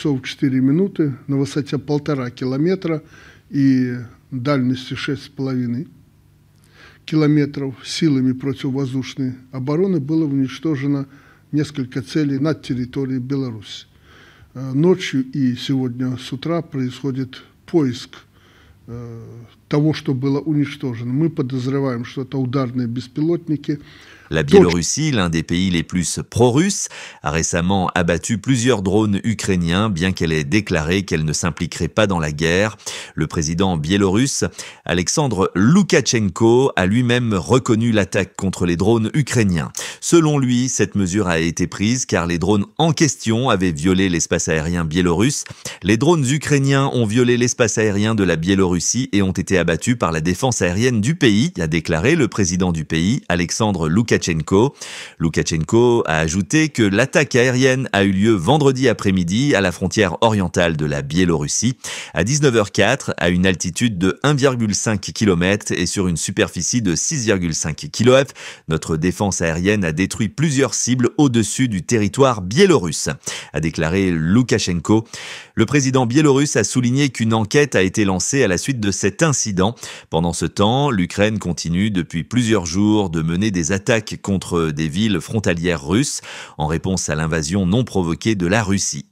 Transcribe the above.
часов 4 минуты на высоте полтора километра и дальности 6,5 километров силами противовоздушной обороны было уничтожено несколько целей над территорией Беларуси. Э, ночью и сегодня с утра происходит поиск Э, la Biélorussie, l'un des pays les plus pro-russes, a récemment abattu plusieurs drones ukrainiens, bien qu'elle ait déclaré qu'elle ne s'impliquerait pas dans la guerre. Le président biélorusse, Alexandre Loukachenko, a lui-même reconnu l'attaque contre les drones ukrainiens. Selon lui, cette mesure a été prise car les drones en question avaient violé l'espace aérien biélorusse. Les drones ukrainiens ont violé l'espace aérien de la Biélorussie et ont été abattus par la défense aérienne du pays, a déclaré le président du pays, Alexandre Loukachenko. Loukachenko a ajouté que l'attaque aérienne a eu lieu vendredi après-midi à la frontière orientale de la Biélorussie, à 19h04, à une altitude de 1,5 km et sur une superficie de 6,5 km. Notre défense aérienne a a détruit plusieurs cibles au-dessus du territoire biélorusse, a déclaré Loukachenko. Le président biélorusse a souligné qu'une enquête a été lancée à la suite de cet incident. Pendant ce temps, l'Ukraine continue depuis plusieurs jours de mener des attaques contre des villes frontalières russes en réponse à l'invasion non provoquée de la Russie.